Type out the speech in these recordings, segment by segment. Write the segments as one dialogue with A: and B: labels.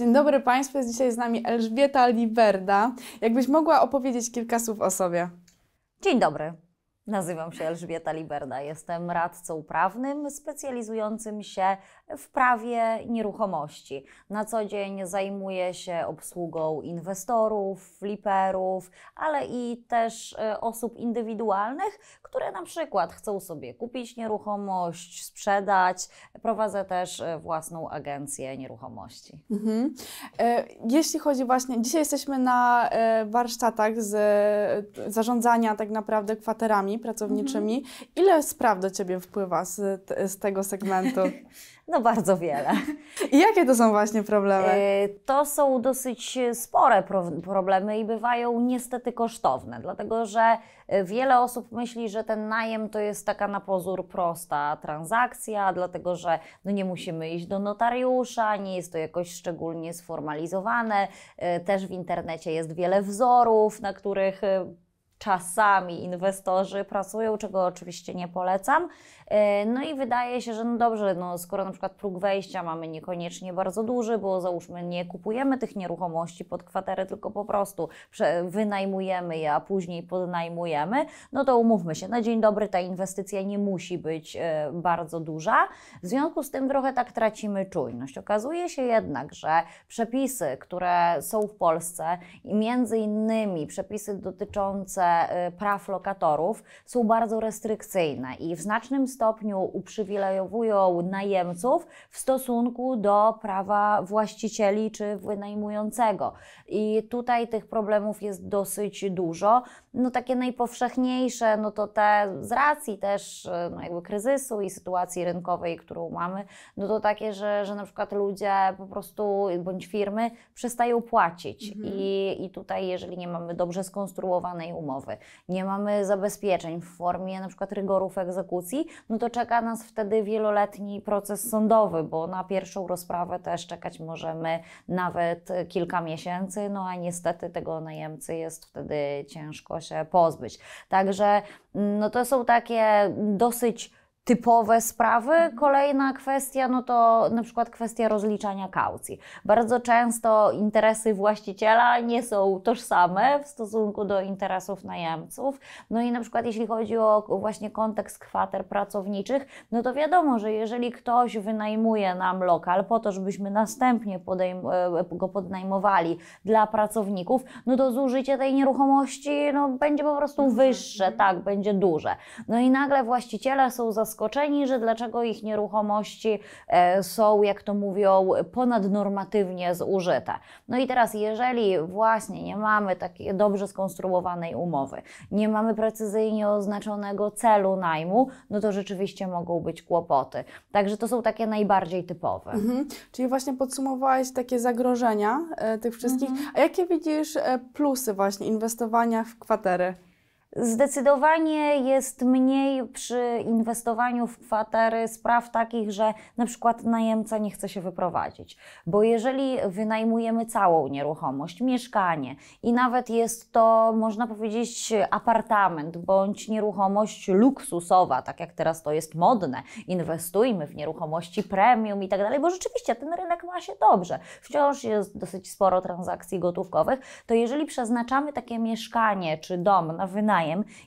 A: Dzień dobry Państwu, jest dzisiaj z nami Elżbieta Liberda. Jakbyś mogła opowiedzieć kilka słów o sobie. Dzień dobry.
B: Nazywam się Elżbieta Liberda. Jestem radcą prawnym specjalizującym się w prawie nieruchomości. Na co dzień zajmuję się obsługą inwestorów, fliperów, ale i też e, osób indywidualnych, które na przykład chcą sobie kupić nieruchomość, sprzedać. Prowadzę też e, własną agencję nieruchomości.
A: Mhm. E, jeśli chodzi właśnie, dzisiaj jesteśmy na warsztatach z zarządzania tak naprawdę kwaterami pracowniczymi. Mhm. Ile spraw do Ciebie wpływa z, z tego segmentu? No bardzo wiele. I jakie to są właśnie problemy? E, to są dosyć spore problemy
B: i bywają niestety kosztowne, dlatego że e, wiele osób myśli, że ten najem to jest taka na pozór prosta transakcja, dlatego że no nie musimy iść do notariusza, nie jest to jakoś szczególnie sformalizowane. E, też w internecie jest wiele wzorów, na których czasami inwestorzy pracują, czego oczywiście nie polecam, E, no i wydaje się, że no dobrze, no skoro na przykład próg wejścia mamy niekoniecznie bardzo duży, bo załóżmy nie kupujemy tych nieruchomości pod kwaterę, tylko po prostu wynajmujemy je, a później podnajmujemy, no to umówmy się, na dzień dobry ta inwestycja nie musi być e, bardzo duża. W związku z tym trochę tak tracimy czujność. Okazuje się jednak, że przepisy, które są w Polsce i między innymi przepisy dotyczące e, praw lokatorów są bardzo restrykcyjne i w znacznym stopniu stopniu uprzywilejowują najemców w stosunku do prawa właścicieli czy wynajmującego. I tutaj tych problemów jest dosyć dużo. No takie najpowszechniejsze, no to te z racji też no jakby kryzysu i sytuacji rynkowej, którą mamy, no to takie, że, że na przykład ludzie po prostu bądź firmy przestają płacić mhm. I, i tutaj jeżeli nie mamy dobrze skonstruowanej umowy, nie mamy zabezpieczeń w formie na przykład rygorów egzekucji, no to czeka nas wtedy wieloletni proces sądowy, bo na pierwszą rozprawę też czekać możemy nawet kilka miesięcy, no a niestety tego najemcy jest wtedy ciężko się pozbyć. Także mm, no to są takie dosyć typowe sprawy. Kolejna kwestia, no to na przykład kwestia rozliczania kaucji. Bardzo często interesy właściciela nie są tożsame w stosunku do interesów najemców. No i na przykład jeśli chodzi o właśnie kontekst kwater pracowniczych, no to wiadomo, że jeżeli ktoś wynajmuje nam lokal po to, żebyśmy następnie podejm- e, go podnajmowali dla pracowników, no to zużycie tej nieruchomości no, będzie po prostu wyższe, tak, będzie duże. No i nagle właściciele są zaskoczeni, zaskoczeni, że dlaczego ich nieruchomości e, są, jak to mówią, ponadnormatywnie zużyte. No i teraz, jeżeli właśnie nie mamy takiej dobrze skonstruowanej umowy, nie mamy precyzyjnie oznaczonego celu najmu, no to rzeczywiście mogą być kłopoty. Także to są takie najbardziej typowe. Mhm.
A: Czyli właśnie podsumowałeś takie zagrożenia e, tych wszystkich. Mhm. A jakie widzisz e, plusy właśnie inwestowania w kwatery? Zdecydowanie jest mniej
B: przy inwestowaniu w kwatery spraw takich, że na przykład najemca nie chce się wyprowadzić, bo jeżeli wynajmujemy całą nieruchomość, mieszkanie i nawet jest to, można powiedzieć, apartament bądź nieruchomość luksusowa, tak jak teraz to jest modne, inwestujmy w nieruchomości premium i tak dalej, bo rzeczywiście ten rynek ma się dobrze, wciąż jest dosyć sporo transakcji gotówkowych, to jeżeli przeznaczamy takie mieszkanie czy dom na wynajem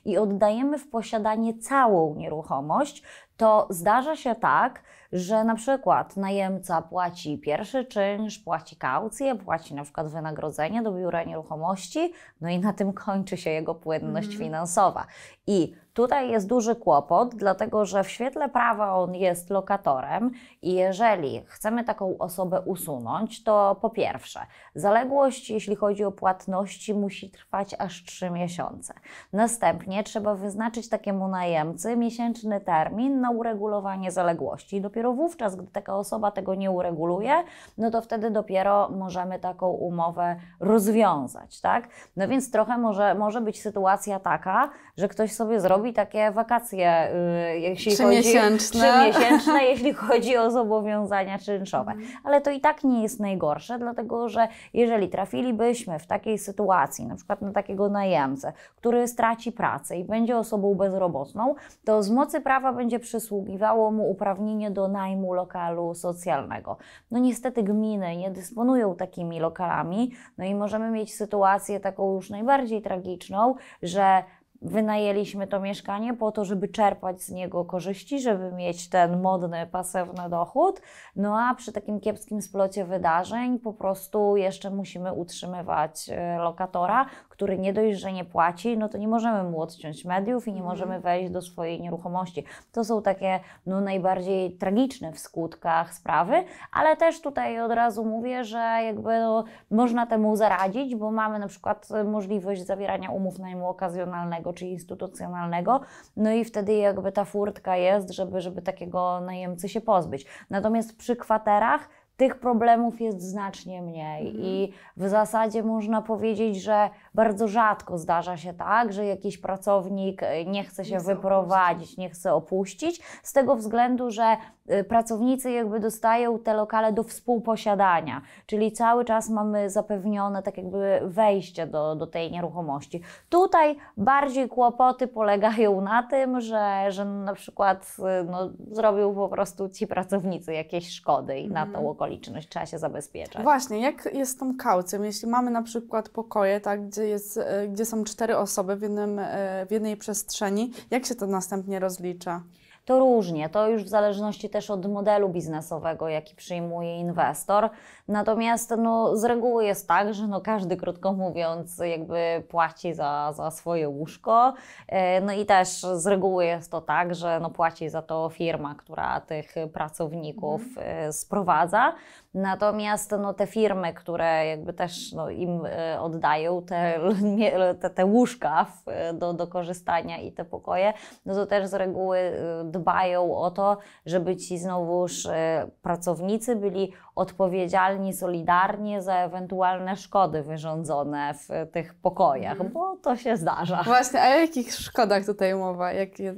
B: i oddajemy w posiadanie całą nieruchomość, to zdarza się tak, że na przykład najemca płaci pierwszy czynsz, płaci kaucję, płaci na przykład wynagrodzenie do biura nieruchomości, no i na tym kończy się jego płynność mm. finansowa. I Tutaj jest duży kłopot, dlatego że w świetle prawa on jest lokatorem i jeżeli chcemy taką osobę usunąć, to po pierwsze, zaległość, jeśli chodzi o płatności, musi trwać aż 3 miesiące. Następnie trzeba wyznaczyć takiemu najemcy miesięczny termin na uregulowanie zaległości. I dopiero wówczas, gdy taka osoba tego nie ureguluje, no to wtedy dopiero możemy taką umowę rozwiązać, tak? No więc trochę może, może być sytuacja taka, że ktoś sobie zrobi robi takie wakacje, y, jeśli trzymiesięczne. Chodzi, trzymiesięczne, jeśli chodzi o zobowiązania czynszowe. Mhm. Ale to i tak nie jest najgorsze, dlatego że jeżeli trafilibyśmy w takiej sytuacji, na przykład na takiego najemcę, który straci pracę i będzie osobą bezrobotną, to z mocy prawa będzie przysługiwało mu uprawnienie do najmu lokalu socjalnego. No niestety gminy nie dysponują takimi lokalami, no i możemy mieć sytuację taką już najbardziej tragiczną, że wynajęliśmy to mieszkanie po to, żeby czerpać z niego korzyści, żeby mieć ten modny, pasywny dochód. No a przy takim kiepskim splocie wydarzeń po prostu jeszcze musimy utrzymywać e, lokatora, który nie dość, że nie płaci, no to nie możemy mu odciąć mediów i nie mhm. możemy wejść do swojej nieruchomości. To są takie no, najbardziej tragiczne w skutkach sprawy, ale też tutaj od razu mówię, że jakby no, można temu zaradzić, bo mamy na przykład możliwość zawierania umów najmu okazjonalnego czy instytucjonalnego, no i wtedy jakby ta furtka jest, żeby, żeby takiego najemcy się pozbyć. Natomiast przy kwaterach tych problemów jest znacznie mniej. Mhm. I w zasadzie można powiedzieć, że bardzo rzadko zdarza się tak, że jakiś pracownik e, nie chce się nie wyprowadzić, opuścić. nie chce opuścić, z tego względu, że e, pracownicy jakby dostają te lokale do współposiadania, czyli cały czas mamy zapewnione tak jakby wejście do, do tej nieruchomości. Tutaj bardziej kłopoty polegają na tym, że, że na przykład e, no, zrobił po prostu ci pracownicy jakieś szkody i mhm. na to okoliczność mhm okoliczność, trzeba się zabezpieczać.
A: Właśnie, jak jest tą kaucją? Jeśli mamy na przykład pokoje, tak, gdzie, jest, e, gdzie są cztery osoby w, jednym, e, w jednej przestrzeni, jak się to następnie rozlicza? To różnie, to już w zależności też od modelu biznesowego, jaki przyjmuje
B: inwestor. Natomiast no, z reguły jest tak, że no, każdy, krótko mówiąc, jakby płaci za, za swoje łóżko. E, no i też z reguły jest to tak, że no, płaci za to firma, która tych pracowników mhm. e, sprowadza. Natomiast no, te firmy, które jakby też no, im e, oddają te, te, te łóżka w, do, do korzystania i te pokoje, no to też z reguły dbają o to, żeby ci znowuż e, pracownicy byli odpowiedzialni solidarnie za ewentualne szkody wyrządzone w tych
A: pokojach, mm. bo to się zdarza. Właśnie, a o jakich szkodach tutaj mowa? Jak je...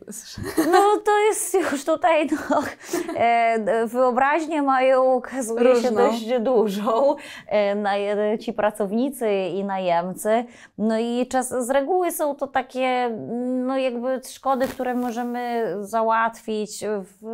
B: No to jest już tutaj, no,
A: e, wyobraźnie mają, okazuje Różną. się dość
B: dużą, e, ci pracownicy i najemcy. No i czas, z reguły są to takie, no jakby szkody, które możemy załatwić w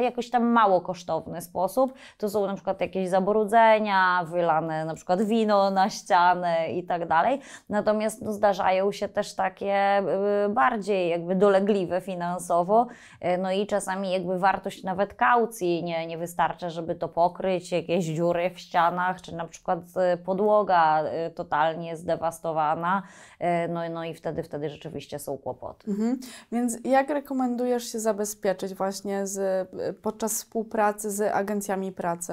B: jakoś tam mało kosztowny sposób. To są na przykład jakieś zabrudzenia, wylane na przykład wino na ściany i tak dalej. Natomiast no, zdarzają się też takie y, bardziej jakby dolegliwe finansowo, y, no i czasami jakby wartość nawet kaucji nie, nie wystarcza, żeby to pokryć, jakieś dziury w ścianach, czy na przykład y, podłoga totalnie zdewastowana, no, no i wtedy, wtedy rzeczywiście są kłopoty.
A: Mhm. Więc jak rekomendujesz się zabezpieczyć właśnie z, podczas współpracy z agencjami pracy?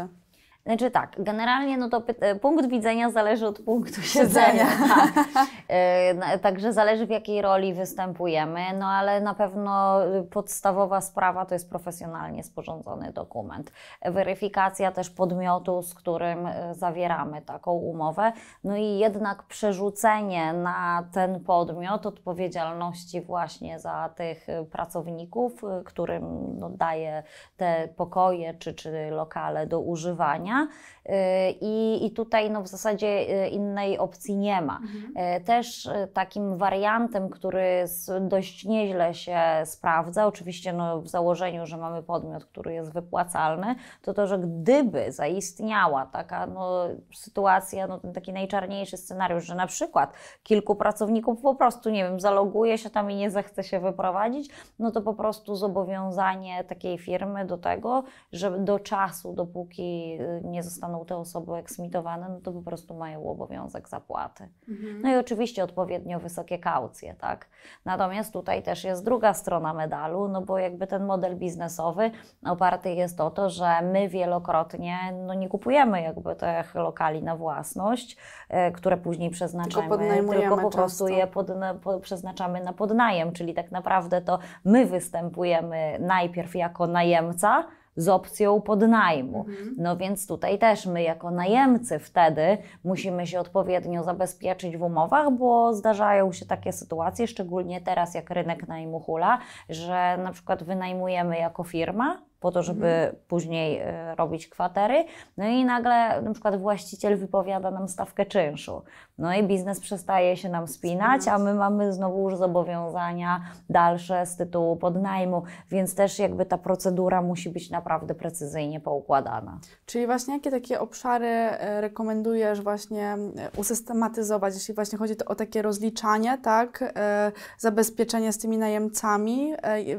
A: Znaczy tak, generalnie no to e, punkt widzenia zależy od punktu siedzenia.
B: Tak. E, także zależy w jakiej roli występujemy, no ale na pewno podstawowa sprawa to jest profesjonalnie sporządzony dokument. Weryfikacja też podmiotu, z którym e, zawieramy taką umowę, no i jednak przerzucenie na ten podmiot odpowiedzialności właśnie za tych pracowników, którym no, daje te pokoje czy, czy lokale do używania Y, i, i tutaj no, w zasadzie y, innej opcji nie ma. Mhm. Y, też takim wariantem, który dość nieźle się sprawdza, oczywiście no, w założeniu, że mamy podmiot, który jest wypłacalny, to to, że gdyby zaistniała taka no, sytuacja, no, ten taki najczarniejszy scenariusz, że na przykład kilku pracowników po prostu, nie wiem, zaloguje się tam i nie zechce się wyprowadzić, no to po prostu zobowiązanie takiej firmy do tego, że do czasu, dopóki nie zostaną te osoby eksmitowane, no to po prostu mają obowiązek zapłaty. Mhm. No i oczywiście odpowiednio wysokie kaucje, tak. Natomiast tutaj też jest druga strona medalu, no bo jakby ten model biznesowy oparty jest o to, że my wielokrotnie no nie kupujemy jakby tych lokali na własność, e, które później przeznaczamy, tylko, tylko po prostu często. je tak. pod, po, przeznaczamy na podnajem, czyli tak naprawdę to my występujemy najpierw jako najemca, z opcją podnajmu. Mhm. No więc tutaj też my jako najemcy wtedy musimy się odpowiednio zabezpieczyć w umowach, bo zdarzają się takie sytuacje, szczególnie teraz jak rynek najmu hula, że na przykład wynajmujemy jako firma, po to, żeby mhm. później e, robić kwatery. No i nagle na przykład właściciel wypowiada nam stawkę czynszu. No i biznes przestaje się nam spinać, a my mamy znowu już zobowiązania dalsze z tytułu podnajmu, więc też jakby ta procedura musi być naprawdę precyzyjnie poukładana.
A: Czyli właśnie jakie takie obszary e, rekomendujesz właśnie e, usystematyzować, jeśli właśnie chodzi o takie rozliczanie, tak, e, zabezpieczenie z tymi najemcami,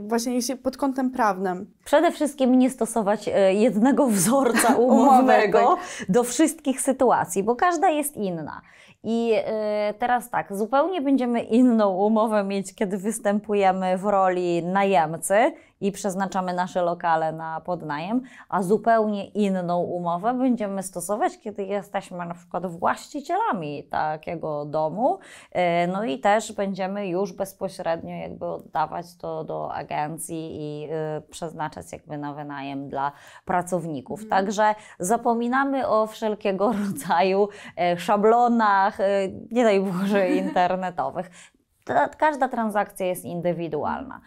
A: właśnie jeśli pod kątem prawnym?
B: Przede wszystkim nie stosować jednego wzorca umownego tak. do wszystkich sytuacji, bo każda jest inna. I y, teraz tak, zupełnie będziemy inną umowę mieć, kiedy występujemy w roli najemcy i przeznaczamy nasze lokale na podnajem, a zupełnie inną umowę będziemy stosować, kiedy jesteśmy na przykład właścicielami takiego domu, e, no i też będziemy już bezpośrednio jakby oddawać to do agencji i e, przeznaczać jakby na wynajem dla pracowników. Mhm. Także zapominamy o wszelkiego rodzaju e, szablonach, nie daj Boże, internetowych każda transakcja jest indywidualna.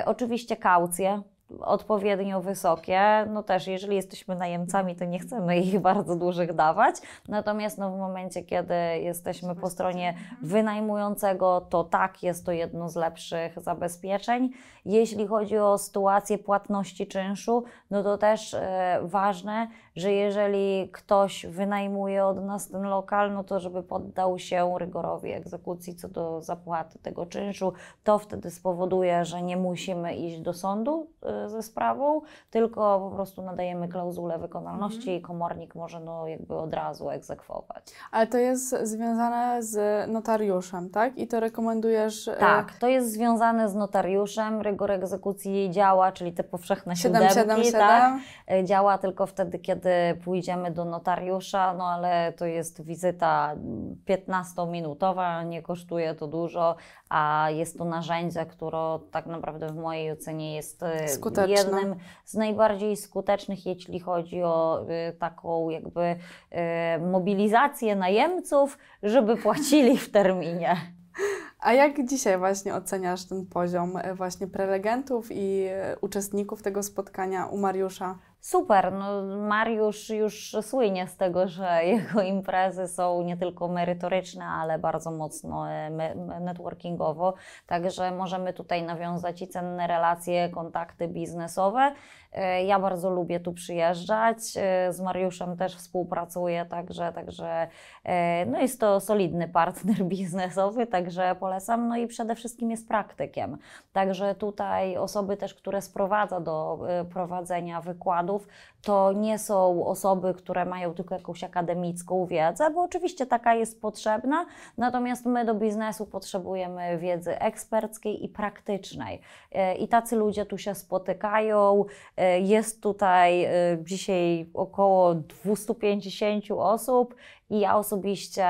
B: Y, oczywiście kaucje, odpowiednio wysokie. No też, jeżeli jesteśmy najemcami, to nie chcemy ich bardzo dużych dawać. Natomiast no, w momencie, kiedy jesteśmy po stronie wynajmującego, to tak, jest to jedno z lepszych zabezpieczeń. Jeśli chodzi o sytuację płatności czynszu, no to też e, ważne, że jeżeli ktoś wynajmuje od nas ten lokal, no to żeby poddał się rygorowi egzekucji co do zapłaty tego czynszu, to wtedy spowoduje, że nie musimy iść do sądu. E, ze sprawą, tylko po prostu nadajemy klauzulę wykonalności mhm. i komornik może no jakby od razu egzekwować.
A: Ale to jest związane z notariuszem, tak? I to rekomendujesz? E, tak, to jest związane z notariuszem. Rygor
B: egzekucji działa, czyli te powszechne 7, siódemki, 7, tak? E, działa tylko wtedy, kiedy pójdziemy do notariusza, no ale to jest wizyta 15-minutowa, nie kosztuje to dużo, a jest to narzędzie, które tak naprawdę w mojej ocenie jest e, skuteczne. jednym z najbardziej skutecznych, jeśli chodzi o y,
A: taką jakby y, mobilizację najemców, żeby płacili w terminie. A jak dzisiaj właśnie oceniasz ten poziom y, właśnie prelegentów i uczestników tego spotkania u Mariusza? Super, no Mariusz
B: już słynie z tego, że jego imprezy są nie tylko merytoryczne, ale bardzo mocno e, networkingowo, także możemy tutaj nawiązać i cenne relacje, kontakty biznesowe, E, ja bardzo lubię tu przyjeżdżać, e, z Mariuszem też współpracuję, także, także e, no jest to solidny partner biznesowy, także polecam. No i przede wszystkim jest praktykiem. Także tutaj osoby też, które sprowadza do prowadzenia wykładów, to nie są osoby, które mają tylko jakąś akademicką wiedzę, bo oczywiście taka jest potrzebna, natomiast my do biznesu potrzebujemy wiedzy eksperckiej i praktycznej. I tacy ludzie tu się spotykają, E, jest tutaj e, dzisiaj około 250 osób i ja osobiście,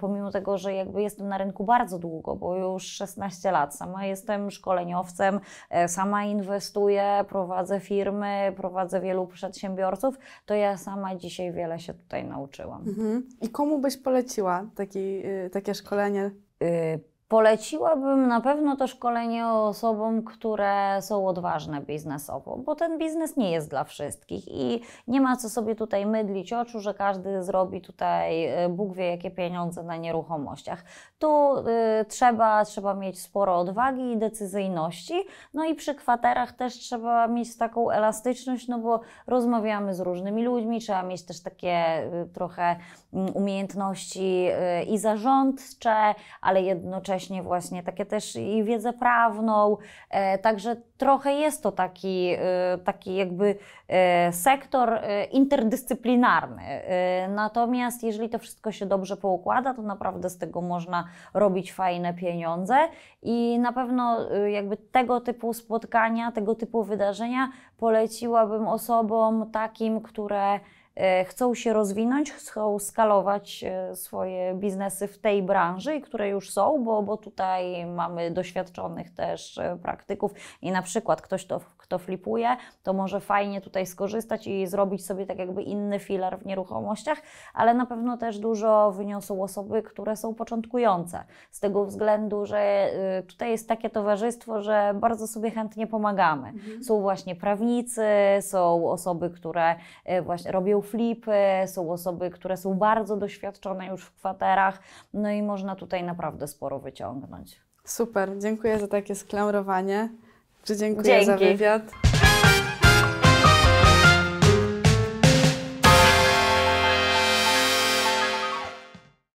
B: pomimo tego, że jakby jestem na rynku bardzo długo, bo już 16 lat, sama jestem szkoleniowcem, e, sama inwestuję, prowadzę firmy, prowadzę wielu przedsiębiorców, to ja sama dzisiaj wiele się tutaj nauczyłam.
A: Mhm. I komu byś poleciła taki, y, takie szkolenie? Y Poleciłabym na pewno to szkolenie osobom, które
B: są odważne biznesowo, bo ten biznes nie jest dla wszystkich i nie ma co sobie tutaj mydlić oczu, że każdy zrobi tutaj e, Bóg wie jakie pieniądze na nieruchomościach. Tu y, trzeba, trzeba mieć sporo odwagi i decyzyjności, no i przy kwaterach też trzeba mieć taką elastyczność, no bo rozmawiamy z różnymi ludźmi, trzeba mieć też takie y, trochę y, umiejętności i zarządcze, ale jednocześnie wcześniej właśnie, takie też i wiedzę prawną, e, także trochę jest to taki, e, taki jakby e, sektor interdyscyplinarny. Natomiast jeżeli to wszystko się dobrze poukłada, to naprawdę z tego można robić fajne pieniądze i na pewno jakby tego typu spotkania, tego typu wydarzenia poleciłabym osobom takim, które E, chcą się rozwinąć, chcą skalować e, swoje biznesy w tej branży i które już są, bo, bo tutaj mamy doświadczonych też e, praktyków i na przykład ktoś, kto kto flipuje, to może fajnie tutaj skorzystać i zrobić sobie tak jakby inny filar w nieruchomościach, ale na pewno też dużo wyniosą osoby, które są początkujące. Z tego względu, że y, tutaj jest takie towarzystwo, że bardzo sobie chętnie pomagamy. Mhm. Są właśnie prawnicy, są osoby, które y, właśnie robią flipy, są osoby, które są bardzo doświadczone już w kwaterach, no i można tutaj naprawdę sporo wyciągnąć.
A: Super, dziękuję za takie sklamrowanie. Dziękuję Dzięki. za wywiad.